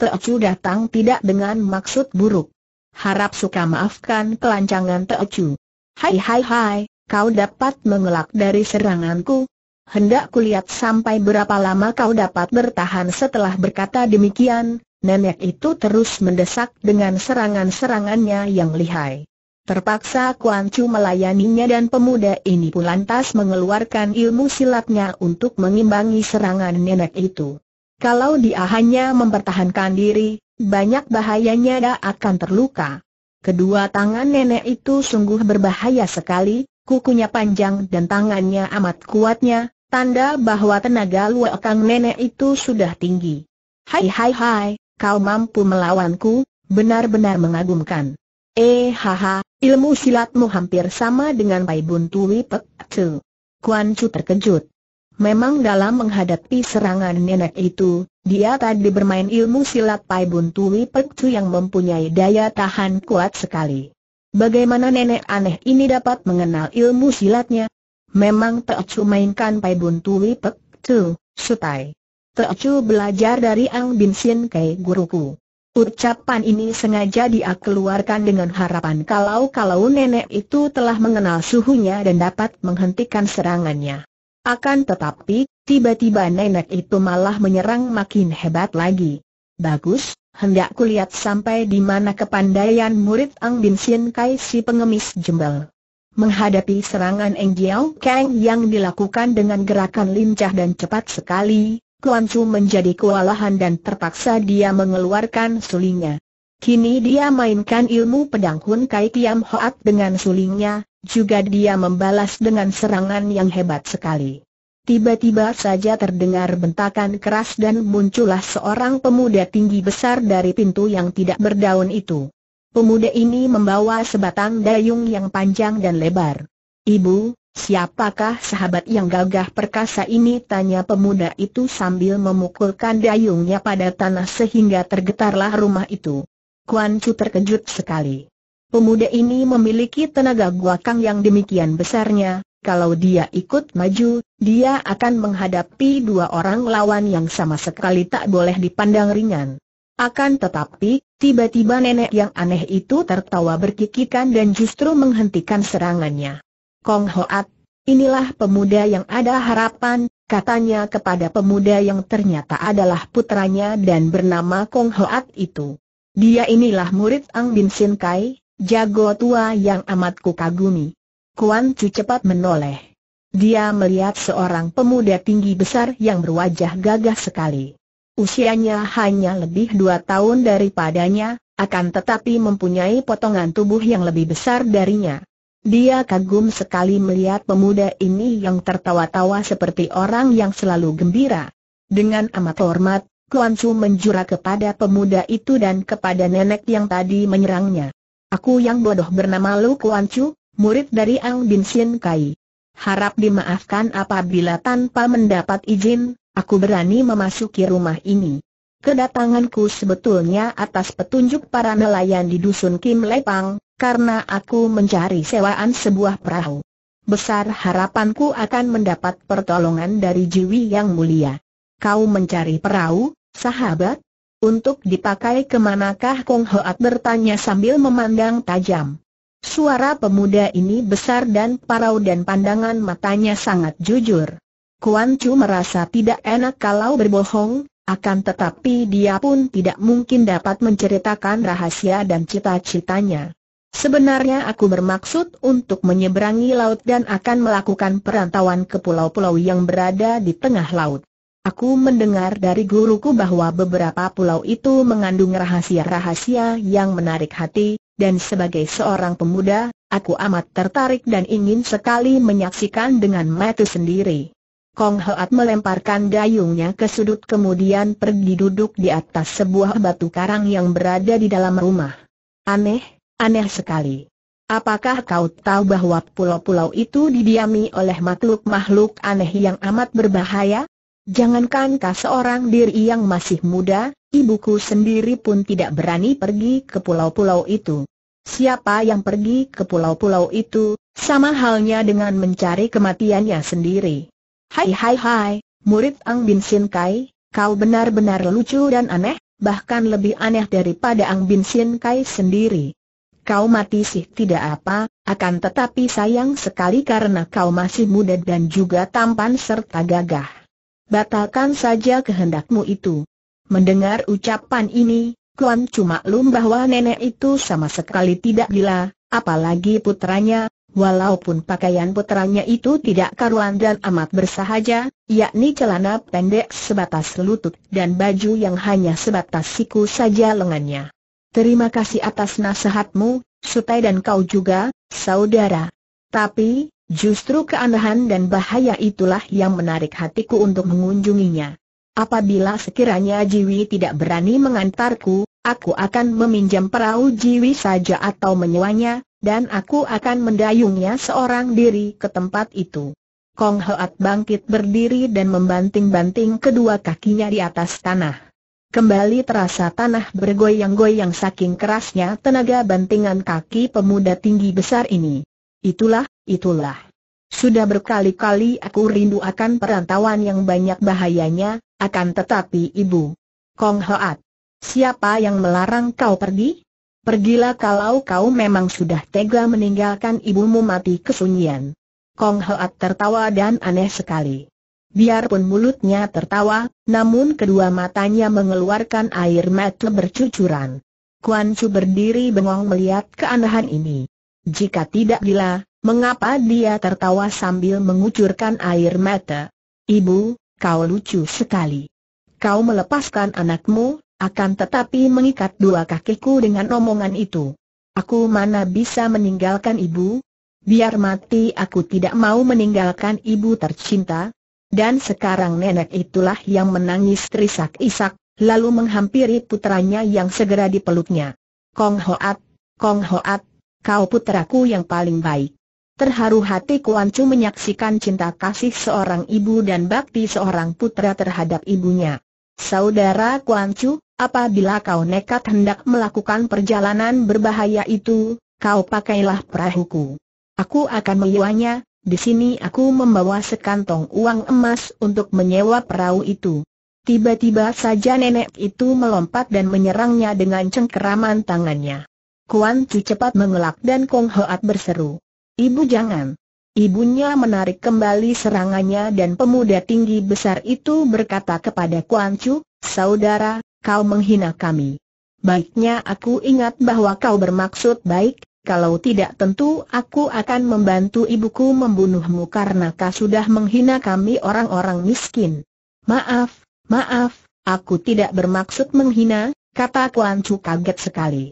Teo Chu datang tidak dengan maksud buruk. Harap suka maafkan kelancangan Teo Chu. Hai hai hai, kau dapat mengelak dari seranganku. Hendak kulihat sampai berapa lama kau dapat bertahan setelah berkata demikian, nenek itu terus mendesak dengan serangan-serangannya yang lihai. Terpaksa Kuan Chu melayaninya dan pemuda ini pun lantas mengeluarkan ilmu silatnya untuk mengimbangi serangan nenek itu. Kalau dia hanya mempertahankan diri, banyak bahayanya dia akan terluka. Kedua tangan nenek itu sungguh berbahaya sekali, kukunya panjang dan tangannya amat kuatnya, tanda bahwa tenaga luakang nenek itu sudah tinggi. Hai hai hai, kau mampu melawanku, benar-benar mengagumkan. Eh haha, ilmu silatmu hampir sama dengan Pai Bun Tui Pek Kuan Chu terkejut. Memang dalam menghadapi serangan nenek itu, dia tadi bermain ilmu silat Pai Bun Tui Pek yang mempunyai daya tahan kuat sekali. Bagaimana nenek aneh ini dapat mengenal ilmu silatnya? Memang Pek cuma mainkan Pai Bun Tui Pek Sutai. Teocu belajar dari Ang Bin Sin Kei guruku. Ucapan ini sengaja dia keluarkan dengan harapan kalau-kalau nenek itu telah mengenal suhunya dan dapat menghentikan serangannya. Akan tetapi, tiba-tiba nenek itu malah menyerang makin hebat lagi. Bagus, hendak kulihat sampai di mana kepandaian murid Ang Bin Sin Kai si pengemis jembal. Menghadapi serangan Eng Jiao Kang yang dilakukan dengan gerakan lincah dan cepat sekali, Kuan Chu menjadi kewalahan dan terpaksa dia mengeluarkan sulingnya. Kini dia mainkan ilmu pedang Hun Kai Kiam Hoat dengan sulingnya, juga dia membalas dengan serangan yang hebat sekali. Tiba-tiba saja terdengar bentakan keras dan muncullah seorang pemuda tinggi besar dari pintu yang tidak berdaun itu. Pemuda ini membawa sebatang dayung yang panjang dan lebar. Ibu, Siapakah sahabat yang gagah perkasa ini? Tanya pemuda itu sambil memukulkan dayungnya pada tanah sehingga tergetarlah rumah itu. Kuan Chu terkejut sekali. Pemuda ini memiliki tenaga guakang yang demikian besarnya, kalau dia ikut maju, dia akan menghadapi dua orang lawan yang sama sekali tak boleh dipandang ringan. Akan tetapi, tiba-tiba nenek yang aneh itu tertawa berkikikan dan justru menghentikan serangannya. Kong Hoat. Inilah pemuda yang ada harapan, katanya kepada pemuda yang ternyata adalah putranya dan bernama Kong Hoat itu. Dia inilah murid Ang Bin Sin Kai, jago tua yang amat kukagumi. Kuan Chu cepat menoleh. Dia melihat seorang pemuda tinggi besar yang berwajah gagah sekali. Usianya hanya lebih dua tahun daripadanya, akan tetapi mempunyai potongan tubuh yang lebih besar darinya. Dia kagum sekali melihat pemuda ini yang tertawa-tawa seperti orang yang selalu gembira. Dengan amat hormat, Kuan Chu menjurah kepada pemuda itu dan kepada nenek yang tadi menyerangnya. Aku yang bodoh bernama Lu Kuan Chu, murid dari Ang Bin Sin Kai. Harap dimaafkan apabila tanpa mendapat izin, aku berani memasuki rumah ini. Kedatanganku sebetulnya atas petunjuk para nelayan di dusun Kim Lepang, karena aku mencari sewaan sebuah perahu. Besar harapanku akan mendapat pertolongan dari Jiwi yang mulia. Kau mencari perahu, sahabat? Untuk dipakai kemanakah Kong Hoat bertanya sambil memandang tajam. Suara pemuda ini besar dan parau dan pandangan matanya sangat jujur. Kuan Chu merasa tidak enak kalau berbohong, akan tetapi dia pun tidak mungkin dapat menceritakan rahasia dan cita-citanya. Sebenarnya aku bermaksud untuk menyeberangi laut dan akan melakukan perantauan ke pulau-pulau yang berada di tengah laut. Aku mendengar dari guruku bahwa beberapa pulau itu mengandung rahasia-rahasia yang menarik hati, dan sebagai seorang pemuda, aku amat tertarik dan ingin sekali menyaksikan dengan mata sendiri. Kong Hoat melemparkan dayungnya ke sudut kemudian pergi duduk di atas sebuah batu karang yang berada di dalam rumah. Aneh, aneh sekali. Apakah kau tahu bahwa pulau-pulau itu didiami oleh makhluk-makhluk aneh yang amat berbahaya? Jangankan kau seorang diri yang masih muda, ibuku sendiri pun tidak berani pergi ke pulau-pulau itu. Siapa yang pergi ke pulau-pulau itu, sama halnya dengan mencari kematiannya sendiri. Hai hai hai, murid Ang Bin Sin Kai, kau benar-benar lucu dan aneh, bahkan lebih aneh daripada Ang Bin Sin Kai sendiri. Kau mati sih tidak apa, akan tetapi sayang sekali karena kau masih muda dan juga tampan serta gagah. Batalkan saja kehendakmu itu. Mendengar ucapan ini, Kuan cuma maklum bahwa nenek itu sama sekali tidak gila, apalagi putranya, Walaupun pakaian putranya itu tidak karuan dan amat bersahaja, yakni celana pendek sebatas lutut dan baju yang hanya sebatas siku saja lengannya. Terima kasih atas nasihatmu, Sutai dan kau juga, saudara. Tapi, justru keanehan dan bahaya itulah yang menarik hatiku untuk mengunjunginya. Apabila sekiranya Jiwi tidak berani mengantarku, aku akan meminjam perahu Jiwi saja atau menyewanya, dan aku akan mendayungnya seorang diri ke tempat itu. Kong Hoat bangkit berdiri dan membanting-banting kedua kakinya di atas tanah. Kembali terasa tanah bergoyang-goyang saking kerasnya tenaga bantingan kaki pemuda tinggi besar ini. Itulah, itulah. Sudah berkali-kali aku rindu akan perantauan yang banyak bahayanya, akan tetapi ibu. Kong Hoat, siapa yang melarang kau pergi? Pergilah kalau kau memang sudah tega meninggalkan ibumu mati kesunyian. Kong Hoat tertawa dan aneh sekali. Biarpun mulutnya tertawa, namun kedua matanya mengeluarkan air mata bercucuran. Kuan Chu berdiri bengong melihat keanehan ini. Jika tidak gila, mengapa dia tertawa sambil mengucurkan air mata? Ibu, kau lucu sekali. Kau melepaskan anakmu, akan tetapi mengikat dua kakiku dengan omongan itu. Aku mana bisa meninggalkan ibu? Biar mati aku tidak mau meninggalkan ibu tercinta. Dan sekarang nenek itulah yang menangis terisak-isak, lalu menghampiri putranya yang segera dipeluknya. Kong Hoat, Kong Hoat, kau putraku yang paling baik. Terharu hati Kuan Chu menyaksikan cinta kasih seorang ibu dan bakti seorang putra terhadap ibunya. Saudara Kuan Chu, Apabila kau nekat hendak melakukan perjalanan berbahaya itu, kau pakailah perahuku. Aku akan menyewanya, di sini aku membawa sekantong uang emas untuk menyewa perahu itu. Tiba-tiba saja nenek itu melompat dan menyerangnya dengan cengkeraman tangannya. Kuan Chu cepat mengelak dan Kong Hoat berseru. Ibu jangan. Ibunya menarik kembali serangannya dan pemuda tinggi besar itu berkata kepada Kuan Chu, Saudara, kau menghina kami. Baiknya aku ingat bahwa kau bermaksud baik, kalau tidak tentu aku akan membantu ibuku membunuhmu karena kau sudah menghina kami orang-orang miskin. Maaf, maaf, aku tidak bermaksud menghina, kata Kuan Chu kaget sekali.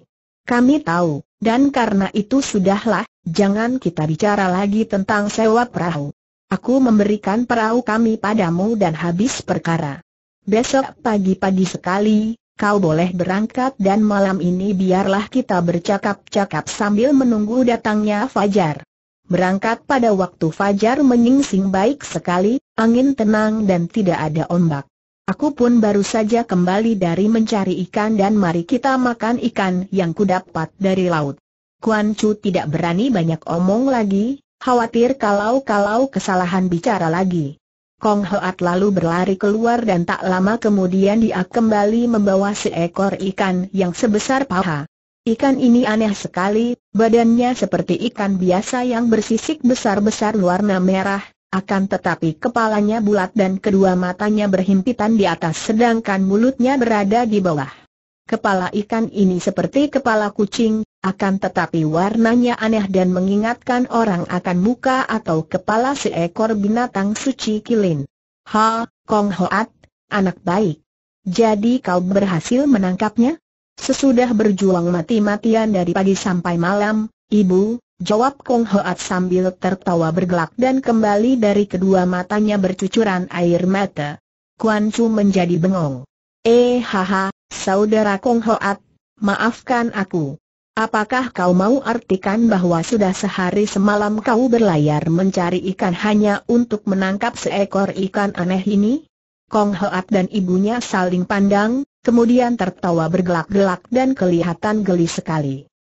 Kami tahu, dan karena itu sudahlah, jangan kita bicara lagi tentang sewa perahu. Aku memberikan perahu kami padamu dan habis perkara. Besok pagi-pagi sekali, kau boleh berangkat dan malam ini biarlah kita bercakap-cakap sambil menunggu datangnya Fajar. Berangkat pada waktu Fajar menyingsing baik sekali, angin tenang dan tidak ada ombak. Aku pun baru saja kembali dari mencari ikan dan mari kita makan ikan yang kudapat dari laut. Kuan Chu tidak berani banyak omong lagi, khawatir kalau-kalau kesalahan bicara lagi. Kong Hoat lalu berlari keluar dan tak lama kemudian dia kembali membawa seekor ikan yang sebesar paha. Ikan ini aneh sekali, badannya seperti ikan biasa yang bersisik besar-besar warna merah, akan tetapi kepalanya bulat dan kedua matanya berhimpitan di atas sedangkan mulutnya berada di bawah. Kepala ikan ini seperti kepala kucing, akan tetapi warnanya aneh dan mengingatkan orang akan muka atau kepala seekor binatang suci kilin. Ha, Kong Hoat, anak baik. Jadi kau berhasil menangkapnya? Sesudah berjuang mati-matian dari pagi sampai malam, ibu, jawab Kong Hoat sambil tertawa bergelak dan kembali dari kedua matanya bercucuran air mata. Kuan Chu menjadi bengong. Eh haha, saudara Kong Hoat, maafkan aku. Apakah kau mau artikan bahwa sudah sehari semalam kau berlayar mencari ikan hanya untuk menangkap seekor ikan aneh ini? Kong Hoat dan ibunya saling pandang, kemudian tertawa bergelak-gelak dan kelihatan geli sekali.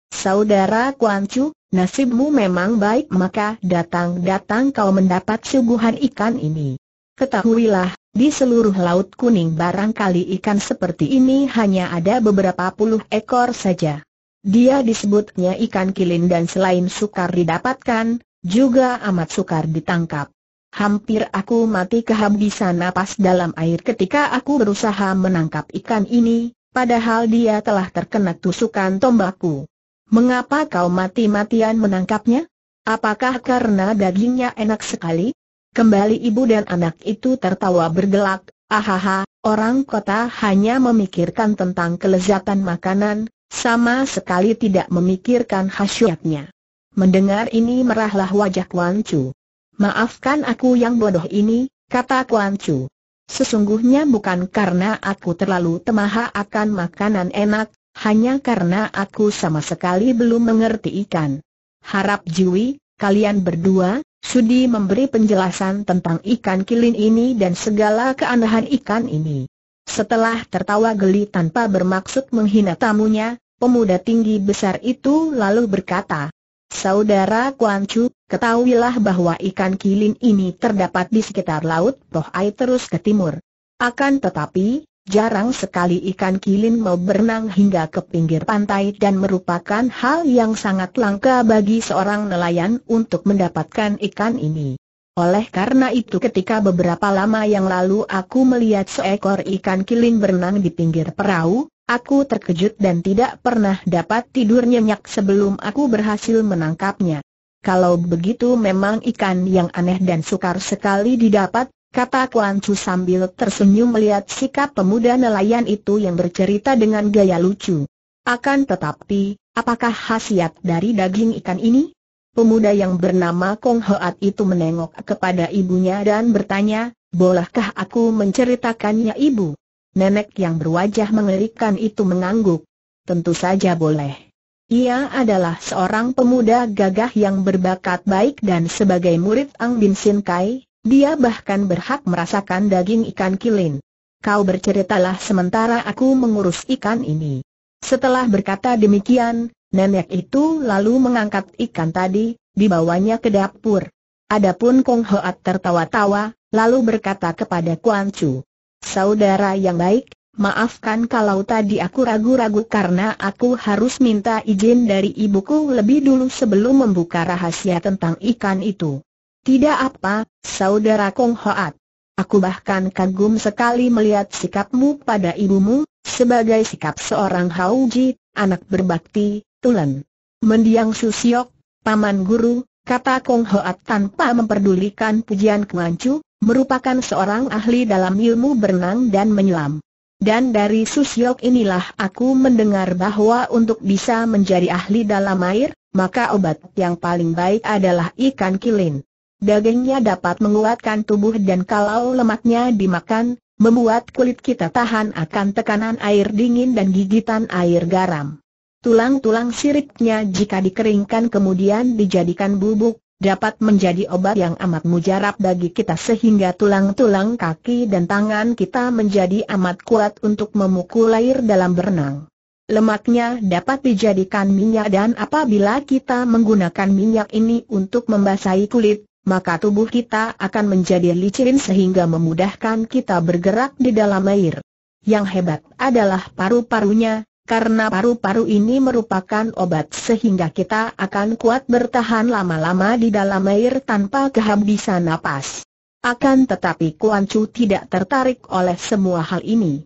Saudara Kuan Chu, nasibmu memang baik maka datang-datang kau mendapat suguhan ikan ini. Ketahuilah, di seluruh Laut Kuning barangkali ikan seperti ini hanya ada beberapa puluh ekor saja. Dia disebutnya ikan kilin dan selain sukar didapatkan, juga amat sukar ditangkap. Hampir aku mati kehabisan napas dalam air ketika aku berusaha menangkap ikan ini, padahal dia telah terkena tusukan tombakku. Mengapa kau mati-matian menangkapnya? Apakah karena dagingnya enak sekali? Kembali ibu dan anak itu tertawa bergelak, ahaha, orang kota hanya memikirkan tentang kelezatan makanan, sama sekali tidak memikirkan khasiatnya. Mendengar ini merahlah wajah Kuan Chu. Maafkan aku yang bodoh ini, kata Kuan Chu. Sesungguhnya bukan karena aku terlalu temaha akan makanan enak, hanya karena aku sama sekali belum mengerti ikan. Harap Jui, Kalian berdua, Sudi memberi penjelasan tentang ikan kilin ini dan segala keanehan ikan ini. Setelah tertawa geli tanpa bermaksud menghina tamunya, pemuda tinggi besar itu lalu berkata, Saudara Kuan Chu, ketahuilah bahwa ikan kilin ini terdapat di sekitar Laut Tohai terus ke timur. Akan tetapi, Jarang sekali ikan kilin mau berenang hingga ke pinggir pantai dan merupakan hal yang sangat langka bagi seorang nelayan untuk mendapatkan ikan ini. Oleh karena itu ketika beberapa lama yang lalu aku melihat seekor ikan kilin berenang di pinggir perahu, aku terkejut dan tidak pernah dapat tidur nyenyak sebelum aku berhasil menangkapnya. Kalau begitu memang ikan yang aneh dan sukar sekali didapat, kata Kuan Chu sambil tersenyum melihat sikap pemuda nelayan itu yang bercerita dengan gaya lucu. Akan tetapi, apakah khasiat dari daging ikan ini? Pemuda yang bernama Kong Hoat itu menengok kepada ibunya dan bertanya, bolehkah aku menceritakannya ibu? Nenek yang berwajah mengerikan itu mengangguk. Tentu saja boleh. Ia adalah seorang pemuda gagah yang berbakat baik dan sebagai murid Ang Bin Sin Kai, dia bahkan berhak merasakan daging ikan kilin. Kau berceritalah sementara aku mengurus ikan ini. Setelah berkata demikian, nenek itu lalu mengangkat ikan tadi, dibawanya ke dapur. Adapun Kong Hoat tertawa-tawa, lalu berkata kepada Kuan Chu, Saudara yang baik, Maafkan kalau tadi aku ragu-ragu karena aku harus minta izin dari ibuku lebih dulu sebelum membuka rahasia tentang ikan itu. Tidak apa, saudara Kong Hoat. Aku bahkan kagum sekali melihat sikapmu pada ibumu, sebagai sikap seorang Hauji, anak berbakti, tulen. Mendiang Susiok, paman guru, kata Kong Hoat tanpa memperdulikan pujian kemancu, merupakan seorang ahli dalam ilmu berenang dan menyelam. Dan dari Susiok inilah aku mendengar bahwa untuk bisa menjadi ahli dalam air, maka obat yang paling baik adalah ikan kilin. Dagingnya dapat menguatkan tubuh dan kalau lemaknya dimakan, membuat kulit kita tahan akan tekanan air dingin dan gigitan air garam. Tulang-tulang siripnya jika dikeringkan kemudian dijadikan bubuk, dapat menjadi obat yang amat mujarab bagi kita sehingga tulang-tulang kaki dan tangan kita menjadi amat kuat untuk memukul air dalam berenang. Lemaknya dapat dijadikan minyak dan apabila kita menggunakan minyak ini untuk membasahi kulit, maka tubuh kita akan menjadi licin sehingga memudahkan kita bergerak di dalam air. Yang hebat adalah paru-parunya, karena paru-paru ini merupakan obat sehingga kita akan kuat bertahan lama-lama di dalam air tanpa kehabisan napas. Akan tetapi Kuan Chu tidak tertarik oleh semua hal ini.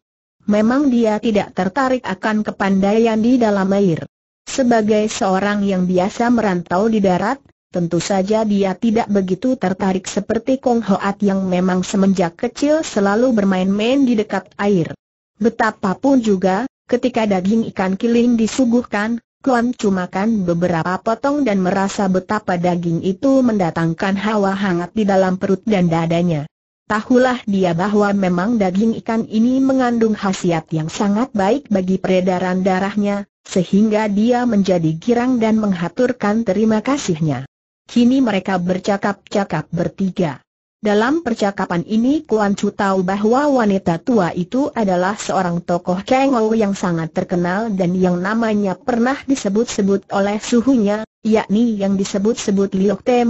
Memang dia tidak tertarik akan kepandaian di dalam air. Sebagai seorang yang biasa merantau di darat, Tentu saja dia tidak begitu tertarik seperti Kong Hoat yang memang semenjak kecil selalu bermain-main di dekat air. Betapapun juga, ketika daging ikan kiling disuguhkan, Kuan cuma makan beberapa potong dan merasa betapa daging itu mendatangkan hawa hangat di dalam perut dan dadanya. Tahulah dia bahwa memang daging ikan ini mengandung khasiat yang sangat baik bagi peredaran darahnya, sehingga dia menjadi girang dan menghaturkan terima kasihnya. Kini mereka bercakap-cakap bertiga. Dalam percakapan ini Kuan Chu tahu bahwa wanita tua itu adalah seorang tokoh Kengou yang sangat terkenal dan yang namanya pernah disebut-sebut oleh suhunya, yakni yang disebut-sebut Liok Te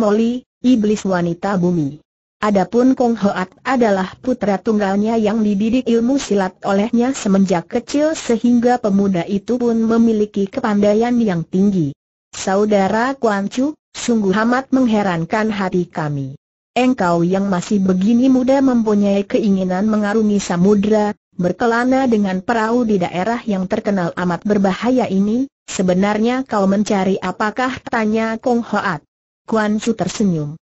iblis wanita bumi. Adapun Kong Hoat adalah putra tunggalnya yang dididik ilmu silat olehnya semenjak kecil sehingga pemuda itu pun memiliki kepandaian yang tinggi. Saudara Kuan Chu, Sungguh amat mengherankan hati kami. Engkau yang masih begini muda mempunyai keinginan mengarungi samudra, berkelana dengan perahu di daerah yang terkenal amat berbahaya ini, sebenarnya kau mencari apakah tanya Kong Hoat. Kuan Su tersenyum.